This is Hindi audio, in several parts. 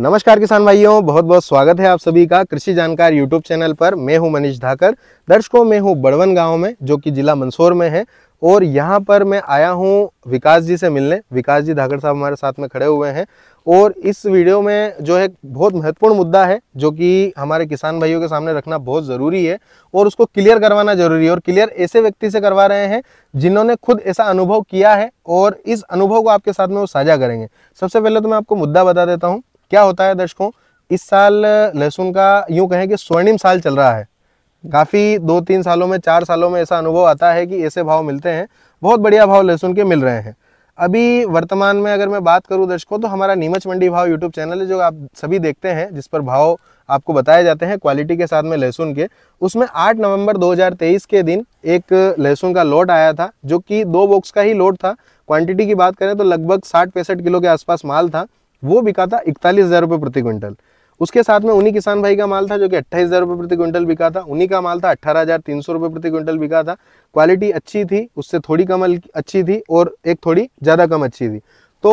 नमस्कार किसान भाइयों बहुत बहुत स्वागत है आप सभी का कृषि जानकार यूट्यूब चैनल पर मैं हूं मनीष धाकर दर्शकों मैं हूं बड़वन गांव में जो कि जिला मंदसौर में है और यहां पर मैं आया हूं विकास जी से मिलने विकास जी धाकर साहब हमारे साथ में खड़े हुए हैं और इस वीडियो में जो है बहुत महत्वपूर्ण मुद्दा है जो कि हमारे किसान भाइयों के सामने रखना बहुत ज़रूरी है और उसको क्लियर करवाना जरूरी है और क्लियर ऐसे व्यक्ति से करवा रहे हैं जिन्होंने खुद ऐसा अनुभव किया है और इस अनुभव को आपके साथ में वो साझा करेंगे सबसे पहले तो मैं आपको मुद्दा बता देता हूँ क्या होता है दर्शकों इस साल लहसुन का यूं कहें कि स्वर्णिम साल चल रहा है काफ़ी दो तीन सालों में चार सालों में ऐसा अनुभव आता है कि ऐसे भाव मिलते हैं बहुत बढ़िया भाव लहसुन के मिल रहे हैं अभी वर्तमान में अगर मैं बात करूं दर्शकों तो हमारा नीमच मंडी भाव यूट्यूब चैनल है जो आप सभी देखते हैं जिस पर भाव आपको बताए जाते हैं क्वालिटी के साथ में लहसुन के उसमें 8 नवंबर 2023 के दिन एक लहसुन का लोट आया था जो कि दो बॉक्स का ही लोट था क्वांटिटी की बात करें तो लगभग साठ पैंसठ किलो के आसपास माल था वो बिका था इकतालीस हज़ार रुपये प्रति क्विंटल उसके साथ में उन्हीं किसान भाई का माल था जो कि अट्ठाईस हज़ार रुपये प्रति क्विंटल बिका था उन्हीं का माल था अट्ठारह हज़ार तीन सौ रुपये प्रति क्विंटल बिका था क्वालिटी अच्छी थी उससे थोड़ी कम अच्छी थी और एक थोड़ी ज़्यादा कम अच्छी थी तो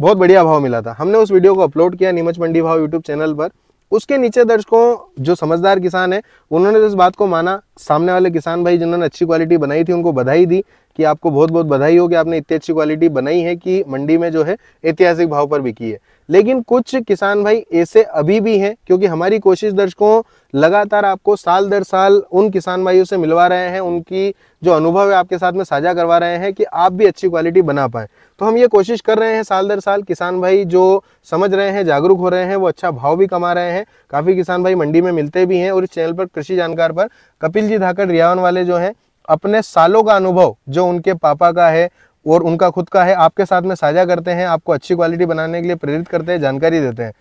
बहुत बढ़िया भाव मिला था हमने उस वीडियो को अपलोड किया नीमच मंडी भाव यूट्यूब चैनल पर उसके नीचे दर्शकों जो समझदार किसान है उन्होंने तो इस बात को माना सामने वाले किसान भाई जिन्होंने अच्छी क्वालिटी बनाई थी उनको बधाई दी कि आपको बहुत बहुत बधाई हो कि आपने इतनी अच्छी क्वालिटी बनाई है कि मंडी में जो है ऐतिहासिक भाव पर बिकी है लेकिन कुछ किसान भाई ऐसे अभी भी हैं क्योंकि हमारी कोशिश दर्शकों लगातार आपको साल दर साल उन किसान भाइयों से मिलवा रहे हैं उनकी जो अनुभव है आपके साथ में साझा करवा रहे हैं कि आप भी अच्छी क्वालिटी बना पाए तो हम ये कोशिश कर रहे हैं साल दर साल किसान भाई जो समझ रहे हैं जागरूक हो रहे हैं वो अच्छा भाव भी कमा रहे हैं काफ़ी किसान भाई मंडी में मिलते भी हैं और इस चैनल पर कृषि जानकार पर कपिल जी धाकर रियावन वाले जो हैं अपने सालों का अनुभव जो उनके पापा का है और उनका खुद का है आपके साथ में साझा करते हैं आपको अच्छी क्वालिटी बनाने के लिए प्रेरित करते हैं जानकारी देते हैं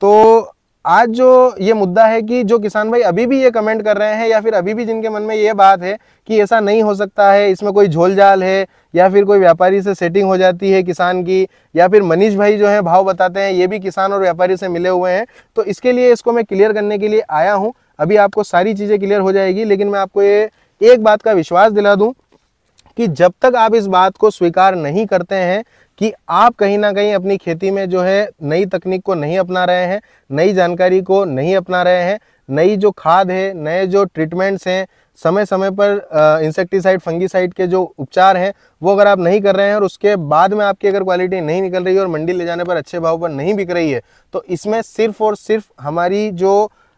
तो आज जो ये मुद्दा है कि जो किसान भाई अभी भी ये कमेंट कर रहे हैं या फिर अभी भी जिनके मन में ये बात है कि ऐसा नहीं हो सकता है इसमें कोई झोलझाल है या फिर कोई व्यापारी से सेटिंग हो जाती है किसान की या फिर मनीष भाई जो है भाव बताते हैं ये भी किसान और व्यापारी से मिले हुए हैं तो इसके लिए इसको मैं क्लियर करने के लिए आया हूँ अभी आपको सारी चीज़ें क्लियर हो जाएगी लेकिन मैं आपको ये एक बात का विश्वास दिला दूं कि जब तक आप इस बात को स्वीकार नहीं करते हैं कि आप कहीं ना कहीं अपनी खेती में जो है नई तकनीक को नहीं अपना रहे हैं नई जानकारी को नहीं अपना रहे हैं नई जो खाद है नए जो ट्रीटमेंट्स हैं समय समय पर इंसेक्टिसाइड फंगिसाइड के जो उपचार हैं वो अगर आप नहीं कर रहे हैं और उसके बाद में आपकी अगर क्वालिटी नहीं निकल रही है और मंडी ले जाने पर अच्छे भाव पर नहीं बिक रही है तो इसमें सिर्फ और सिर्फ हमारी जो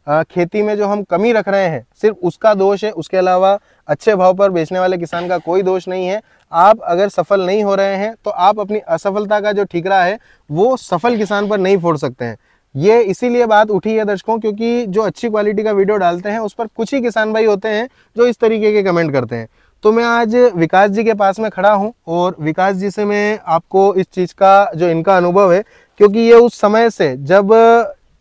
खेती में जो हम कमी रख रहे हैं सिर्फ उसका दोष है उसके अलावा अच्छे भाव पर बेचने वाले किसान का कोई दोष नहीं है आप अगर सफल नहीं हो रहे हैं तो आप अपनी असफलता का जो ठीकरा है वो सफल किसान पर नहीं फोड़ सकते हैं ये इसीलिए बात उठी है दर्शकों क्योंकि जो अच्छी क्वालिटी का वीडियो डालते हैं उस पर कुछ ही किसान भाई होते हैं जो इस तरीके के कमेंट करते हैं तो मैं आज विकास जी के पास में खड़ा हूँ और विकास जी से मैं आपको इस चीज़ का जो इनका अनुभव है क्योंकि ये उस समय से जब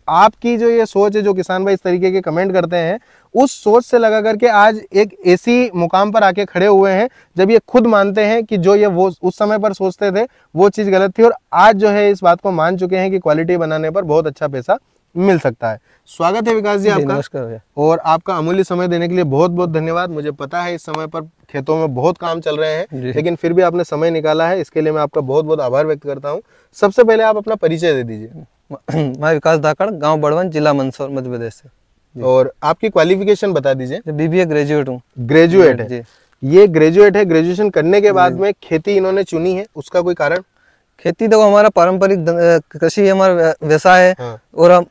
आपकी जो ये सोच है जो किसान भाई इस तरीके के कमेंट करते हैं उस सोच से लगा करके आज एक ऐसी मुकाम पर आके खड़े हुए हैं जब ये खुद मानते हैं कि जो ये वो उस समय पर सोचते थे वो चीज़ गलत थी और आज जो है इस बात को मान चुके हैं कि क्वालिटी बनाने पर बहुत अच्छा पैसा मिल सकता है स्वागत है विकास जी आपका और आपका अमूल्य समय देने के लिए बहुत बहुत धन्यवाद मुझे पता है इस समय पर खेतों में बहुत काम चल रहे हैं लेकिन फिर भी आपने समय निकाला है इसके लिए मैं आपका बहुत बहुत आभार व्यक्त करता हूँ सबसे पहले आप अपना परिचय दे दीजिए मैं विकास धाकड़ गांव बड़वन जिला मंदसौर मध्य प्रदेश से और आपकी क्वालिफिकेशन बता दीजिए बीबीए ग्रेजुएट हूँ ग्रेजुएट है ये ग्रेजुएट है ग्रेजुएशन करने के बाद में खेती इन्होंने चुनी है उसका कोई कारण खेती देखो हमारा पारंपरिक कृषि हमारा व्यवसाय है हाँ। और हम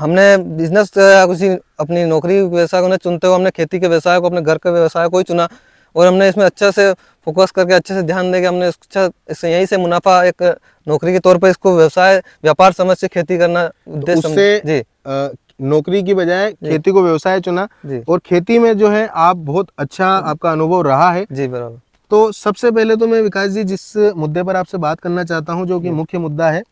हमने बिजनेस किसी अपनी नौकरी व्यवसाय को चुनते हुए हमने खेती के व्यवसाय को अपने घर के व्यवसाय को ही चुना और हमने इसमें अच्छा से फोकस करके अच्छे से ध्यान देके हमने अच्छा यहीं से मुनाफा एक नौकरी के तौर पर इसको व्यवसाय व्यापार समझ से खेती करना तो उद्देश्य तो जी आ, नौकरी की बजाय खेती को व्यवसाय चुना और खेती में जो है आप बहुत अच्छा आपका अनुभव रहा है जी बराबर तो सबसे पहले तो मैं विकास जी जिस मुद्दे पर आपसे बात करना चाहता हूँ जो कि मुख्य मुद्दा है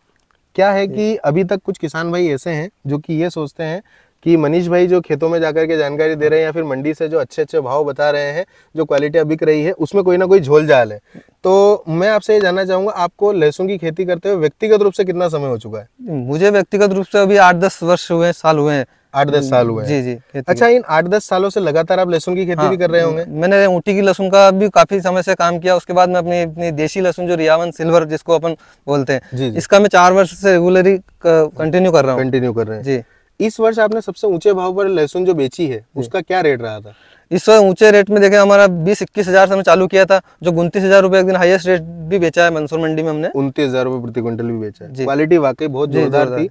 क्या है कि अभी तक कुछ किसान भाई ऐसे हैं जो कि ये सोचते हैं कि मनीष भाई जो खेतों में जाकर के जानकारी दे रहे हैं या फिर मंडी से जो अच्छे अच्छे भाव बता रहे हैं जो क्वालिटियाँ बिक रही है उसमें कोई ना कोई झोल झाल है तो मैं आपसे ये जानना चाहूंगा आपको लहसुन की खेती करते हुए व्यक्तिगत रूप से कितना समय हो चुका है मुझे व्यक्तिगत रूप से अभी आठ दस वर्ष हुए साल हुए हैं आठ दस साल हुए जी जी अच्छा इन आठ दस सालों से लगातार आप लहसुन की खेती हाँ, भी कर रहे होंगे मैंने ऊटी की लहसुन का भी काफी समय से काम किया उसके बाद मैं अपनी अपनी देशी लहसुन जो रियावन सिल्वर जिसको अपन बोलते हैं इसका मैं चार वर्ष से रेगुलरली कंटिन्यू कर रहा हूँ कंटिन्यू कर रहे हैं जी इस वर्ष आपने सबसे ऊंचे भाव पर लहसुन जो बेची है उसका क्या रेट रहा था इस वर्ष ऊंचे रेट में देखें हमारा बीस इक्कीस हजार से हमने चालू किया था जो उनतीस हजार रुपए एक दिन हाईएस्ट रेट भी बेचा है मंसूर मंडी में हमने उनतीस हजार रुपए प्रति क्विंटल भी बेचा है क्वालिटी वाकई बहुत जोरदार थी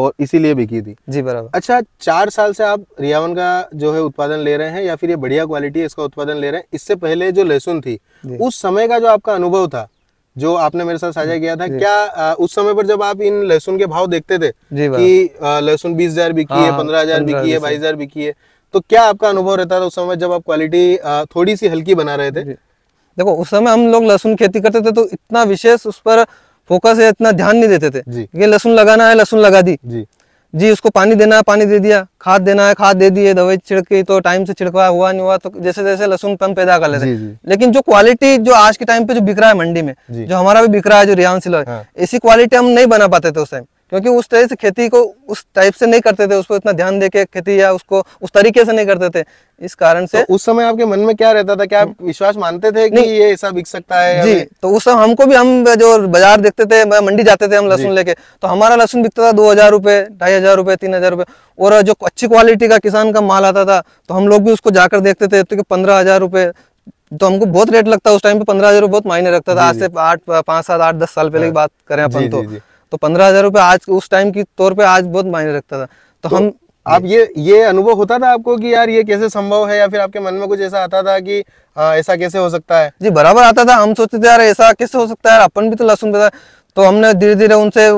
और इसीलिए बिकी थी जी बराबर अच्छा चार साल से आप रियावन का जो है उत्पादन ले रहे हैं या फिर ये बढ़िया क्वालिटी है इसका उत्पादन ले रहे हैं इससे पहले जो लहसुन थी उस समय का जो आपका अनुभव था जो आपने मेरे साथ साझा किया था क्या आ, उस समय पर जब आप इन लहसुन के भाव देखते थे कि लहसुन बीस हजार बिकी है हाँ, पंद्रह हजार बिकी है बाईस हजार बिकी है तो क्या आपका अनुभव रहता था उस समय जब आप क्वालिटी थोड़ी सी हल्की बना रहे थे देखो उस समय हम लोग लहसुन खेती करते थे तो इतना विशेष उस पर फोकस है इतना ध्यान नहीं देते थे ये लहसुन लगाना है लहसुन लगा दी जी उसको पानी देना है पानी दे दिया खाद देना है खाद दे दिए दवाई छिड़की तो टाइम से छिड़का हुआ नहीं हुआ तो जैसे जैसे लहसुन कम पैदा कर लेते लेकिन जो क्वालिटी जो आज के टाइम पे जो बिक रहा है मंडी में जो हमारा भी बिक रहा है जो रियान सिलर हाँ। ऐसी क्वालिटी हम नहीं बना पाते थे उस टाइम क्योंकि उस तरह से खेती को उस टाइप से नहीं करते थे उसको इतना ध्यान देके खेती या उसको उस तरीके से नहीं करते थे इस कारण से तो उस समय आपके मन में क्या रहता था क्या आप हम्म। विश्वास मानते थे कि ये ऐसा बिक सकता है जी तो उस समय हमको भी हम जो बाजार देखते थे मंडी जाते थे हम लहसुन लेके तो हमारा लहसुन बिकता था दो हजार रुपए ढाई हजार रुपए तीन हजार रुपए और जो अच्छी क्वालिटी का किसान का माल आता था तो हम लोग भी उसको जाकर देखते थे क्योंकि तो पंद्रह हजार रुपए तो हमको बहुत रेट लगता उस टाइम पे पंद्रह हजार बहुत मायने रखता था आज से आठ पांच सात आठ दस साल पहले हाँ। की बात करें अपन तो तो पंद्रह हजार रुपए आज उस टाइम की तौर पे आज बहुत मायने रखता था तो, तो हम आप ये ये अनुभव होता था आपको कि यार ये कैसे संभव है या फिर आपके मन में कुछ ऐसा आता था कि हाँ, ऐसा कैसे हो सकता है जी बराबर आता था हम सोचते थे यार ऐसा कैसे हो सकता है अपन भी तो लहसुन पैदा तो हमने धीरे धीरे उनसे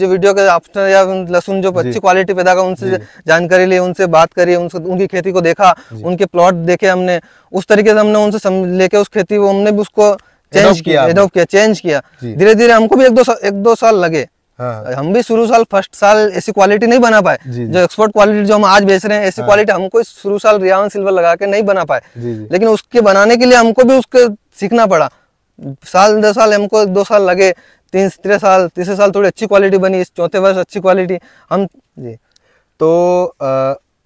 जो वीडियो के ऑप्शन या लहसुन जो अच्छी क्वालिटी पैदा कर उनसे जानकारी ली उनसे बात करी उनसे उनकी खेती को देखा उनके प्लॉट देखे हमने उस तरीके से हमने उनसे लेके उस खेती वो हमने भी उसको चेंज किया एडोप किया चेंज किया धीरे धीरे हमको भी एक दो एक दो साल लगे हाँ। हम भी शुरू साल फर्स्ट साल ऐसी क्वालिटी नहीं बना पाए जो एक्सपोर्ट क्वालिटी जो हम आज बेच रहे हैं ऐसी क्वालिटी हाँ। हमको शुरू साल रियावन सिल्वर लगा के नहीं बना पाए लेकिन उसके बनाने के लिए हमको भी उसके सीखना पड़ा साल दो साल हमको दो साल लगे तीन तीसरे साल तीसरे साल थोड़ी अच्छी क्वालिटी बनी चौथे वर्ष अच्छी क्वालिटी हम जी तो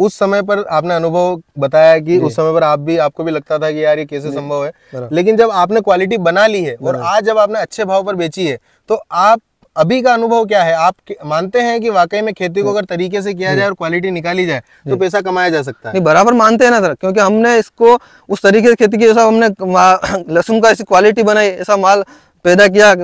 उस समय पर आपने अनुभव बताया कि उस समय पर आप भी आपको भी लगता था कि यार ये कैसे संभव है लेकिन जब आपने क्वालिटी बना ली है और आज जब आपने अच्छे भाव पर बेची है तो आप अभी का अनुभव क्या है आप मानते हैं कि वाकई में खेती को अगर तरीके से किया जाए और क्वालिटी निकाली जाए तो पैसा कमाया जा सकता है नहीं बराबर मानते हैं ना सर क्योंकि हमने इसको उस तरीके से खेती की जैसा हमने लहसुन का ऐसी क्वालिटी बनाई ऐसा माल पैदा किया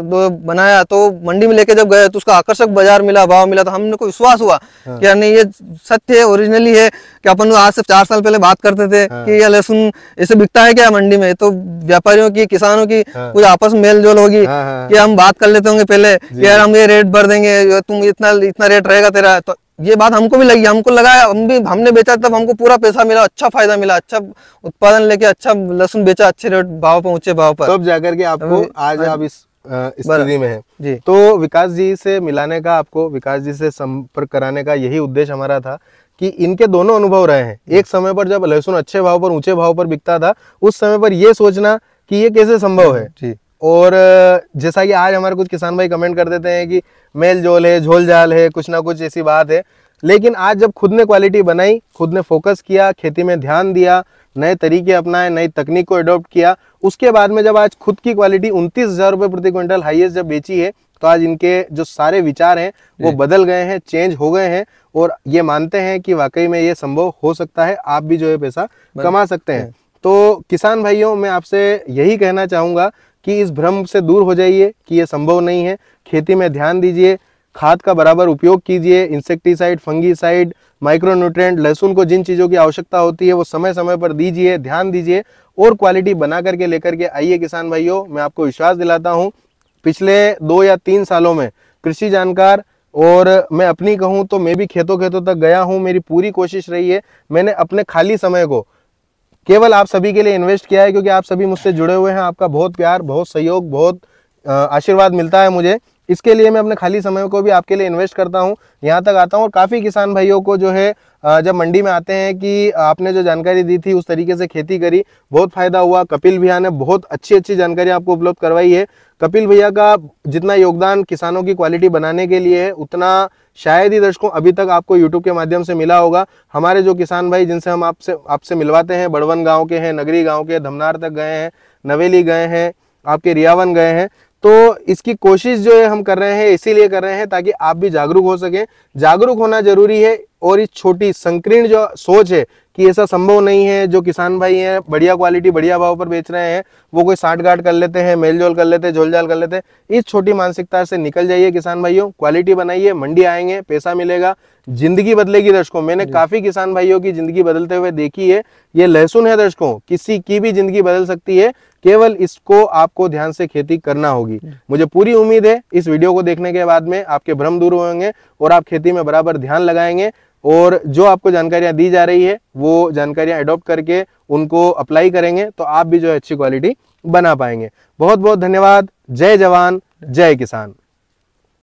बनाया तो मंडी में लेके जब गए तो उसका आकर्षक बाजार मिला भाव मिला तो हमने को विश्वास हुआ हाँ। कि यानी ये सत्य है ओरिजिनली है कि अपन आज से चार साल पहले बात करते थे हाँ। कि ये लहसुन ऐसे बिकता है क्या मंडी में तो व्यापारियों की किसानों की हाँ। कुछ आपस में मेल जोल होगी हाँ, हाँ। कि हम बात कर लेते होंगे पहले कि यार हम ये रेट भर देंगे तुम इतना इतना रेट रहेगा तेरा तो ये बात हमको भी लगी हमको लगा हम भी हमने बेचा तब हमको पूरा पैसा मिला अच्छा फायदा मिला अच्छा उत्पादन लेके अच्छा लहसुन बेचा अच्छे रेट भाव पहुंचे भाव पर तब जाकर के आपको आज आप इस स्थिति में है जी तो विकास जी से मिलाने का आपको विकास जी से संपर्क कराने का यही उद्देश्य हमारा था कि इनके दोनों अनुभव रहे हैं एक समय पर जब लहसुन अच्छे भाव पर ऊंचे भाव पर बिकता था उस समय पर यह सोचना कि ये कैसे संभव है जी और जैसा कि आज हमारे कुछ किसान भाई कमेंट कर देते हैं कि मेल जोल है झोल जाल है कुछ ना कुछ ऐसी बात है लेकिन आज जब खुद ने क्वालिटी बनाई खुद ने फोकस किया खेती में ध्यान दिया नए तरीके अपनाए नई तकनीक को अडोप्ट किया उसके बाद में जब आज खुद की क्वालिटी उनतीस हज़ार प्रति क्विंटल हाइएस्ट जब बेची है तो आज इनके जो सारे विचार हैं वो बदल गए हैं चेंज हो गए हैं और ये मानते हैं कि वाकई में ये संभव हो सकता है आप भी जो है पैसा कमा सकते हैं तो किसान भाइयों मैं आपसे यही कहना चाहूंगा कि इस भ्रम से दूर हो जाइए कि ये संभव नहीं है खेती में ध्यान दीजिए खाद का बराबर उपयोग कीजिए इंसेक्टिसाइड फंगीसाइड माइक्रोन्यूट्रेंट लहसुन को जिन चीज़ों की आवश्यकता होती है वो समय समय पर दीजिए ध्यान दीजिए और क्वालिटी बना करके लेकर के आइए किसान भाइयों मैं आपको विश्वास दिलाता हूँ पिछले दो या तीन सालों में कृषि जानकार और मैं अपनी कहूँ तो मैं भी खेतों खेतों तक गया हूँ मेरी पूरी कोशिश रही है मैंने अपने खाली समय को केवल आप सभी के लिए इन्वेस्ट किया है क्योंकि आप सभी मुझसे जुड़े हुए हैं आपका बहुत प्यार बहुत सहयोग बहुत आशीर्वाद मिलता है मुझे इसके लिए मैं अपने खाली समय को भी आपके लिए इन्वेस्ट करता हूँ यहाँ तक आता हूँ और काफ़ी किसान भाइयों को जो है जब मंडी में आते हैं कि आपने जो जानकारी दी थी उस तरीके से खेती करी बहुत फ़ायदा हुआ कपिल भैया ने बहुत अच्छी अच्छी जानकारी आपको उपलब्ध करवाई है कपिल भैया का जितना योगदान किसानों की क्वालिटी बनाने के लिए है उतना शायद ही दर्शकों अभी तक आपको यूट्यूब के माध्यम से मिला होगा हमारे जो किसान भाई जिनसे हम आपसे आपसे मिलवाते हैं बड़वन गाँव के हैं नगरी गाँव के धमनार तक गए हैं नवेली गए हैं आपके रियावन गए हैं तो इसकी कोशिश जो है हम कर रहे हैं इसीलिए कर रहे हैं ताकि आप भी जागरूक हो सकें जागरूक होना जरूरी है और इस छोटी संकीर्ण जो सोच है कि ऐसा संभव नहीं है जो किसान भाई हैं बढ़िया क्वालिटी बढ़िया भाव पर बेच रहे हैं वो कोई साठ गाठ कर लेते हैं मेल जोल कर लेते हैं झोल झाल कर लेते हैं इस छोटी मानसिकता से निकल जाइए किसान भाइयों क्वालिटी बनाइए मंडी आएंगे पैसा मिलेगा जिंदगी बदलेगी दर्शकों मैंने काफी किसान भाइयों की जिंदगी बदलते हुए देखी है ये लहसुन है दर्शकों किसी की भी जिंदगी बदल सकती है केवल इसको आपको ध्यान से खेती करना होगी हम्म। मुझे पूरी उम्मीद है इस वीडियो को देखने के बाद में आपके भ्रम दूर होंगे और आप खेती में बराबर ध्यान लगाएंगे और जो आपको जानकारियां दी जा रही है वो जानकारियां एडॉप्ट करके उनको अप्लाई करेंगे तो आप भी जो है अच्छी क्वालिटी बना पाएंगे बहुत बहुत धन्यवाद जय जवान जय किसान